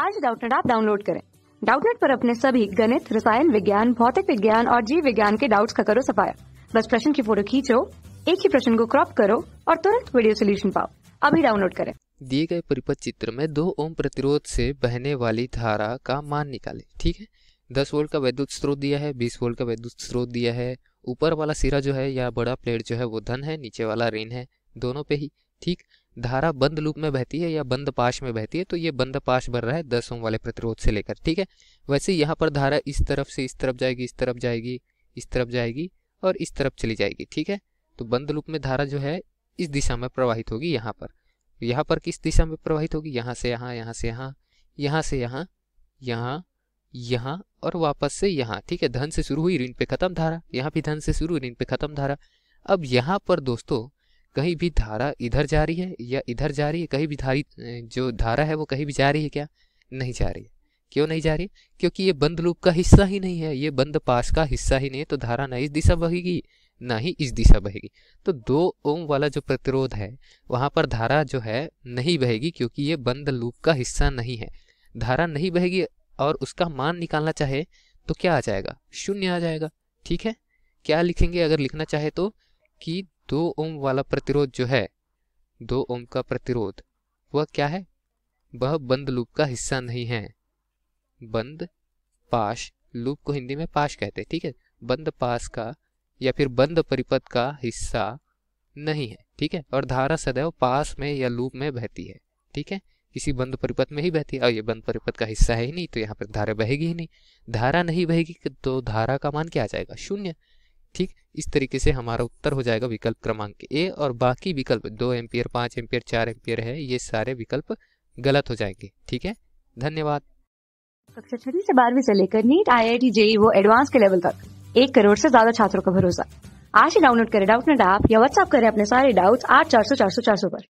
आज डाउटनेट आप डाउनलोड करें डाउटनेट पर अपने सभी गणित रसायन विज्ञान भौतिक विज्ञान और जीव विज्ञान के डाउट्स का करो सफाया बस प्रश्न की फोटो खींचो एक ही प्रश्न को क्रॉप करो और तुरंत वीडियो सोल्यूशन पाओ अभी डाउनलोड करें दिए गए परिपथ चित्र में दो ओम प्रतिरोध से बहने वाली धारा का मान निकाले ठीक है दस वोल्ट का वैद्युत स्रोत दिया है बीस वोल्ट का वैद्युत स्रोत दिया है ऊपर वाला सिरा जो है या बड़ा प्लेट जो है वो धन है नीचे वाला ऋण है दोनों पे ही ठीक धारा बंद लूप में बहती है या बंद पाश में बहती है तो ये बंद पाश भर रहा है दस ओम वाले प्रतिरोध से लेकर ठीक है वैसे यहाँ पर धारा इस तरफ से इस तरफ जाएगी इस तरफ जाएगी इस तरफ जाएगी और इस तरफ चली जाएगी ठीक है तो बंद लूप में धारा जो है इस दिशा में प्रवाहित होगी यहाँ पर यहाँ पर किस दिशा में प्रवाहित होगी यहाँ से यहाँ यहाँ से यहाँ यहाँ से यहाँ यहाँ यहाँ और वापस से यहाँ ठीक है धन से शुरू हुई ऋण पे खत्म धारा यहाँ भी धन से शुरू ऋण पे खत्म धारा अब यहाँ पर दोस्तों कहीं भी धारा इधर जा रही है या इधर जा रही है कहीं भी धारी जो धारा है वो कहीं भी जा रही है क्या नहीं जा रही क्यों नहीं जा रही क्योंकि ये बंद लूप का हिस्सा ही नहीं है ये बंद पास का हिस्सा ही नहीं है तो धारा ना इस दिशा बहेगी ना ही इस दिशा बहेगी तो दो ओम वाला जो प्रतिरोध है वहाँ पर धारा जो है नहीं बहेगी क्योंकि ये बंद लूप का हिस्सा नहीं है धारा नहीं बहेगी और उसका मान निकालना चाहे तो क्या आ जाएगा शून्य आ जाएगा ठीक है क्या लिखेंगे अगर लिखना चाहे तो कि दो ओम वाला प्रतिरोध जो है दो ओम का प्रतिरोध वह क्या है वह बंद लूप का हिस्सा नहीं है बंद पाश लूप को हिंदी में पाश कहते हैं ठीक है बंद पास का या फिर बंद परिपथ का हिस्सा नहीं है ठीक है और धारा सदैव पास में या लूप में बहती है ठीक है किसी बंद परिपथ में ही बहती है और ये बंद परिपथ का हिस्सा है ही नहीं तो यहाँ पर धारा बहेगी ही नहीं धारा नहीं बहेगी तो धारा का मान क्या आ जाएगा शून्य ठीक इस तरीके से हमारा उत्तर हो जाएगा विकल्प क्रमांक ए और बाकी विकल्प दो एम्पियर पांच एम्पियर चार एम्पियर है ये सारे विकल्प गलत हो जाएंगे ठीक है धन्यवाद कक्षा छठी से बारहवीं से लेकर NEET I I T JEE वो एडवांस के लेवल तक एक करोड़ से ज्यादा छात्रों का भरोसा आज ही डाउनलोड करें डाउट नेट ऐप या व्हाट्सएप करें अपने सारे डाउट्स आठ चार सौ चार सौ चार सौ पर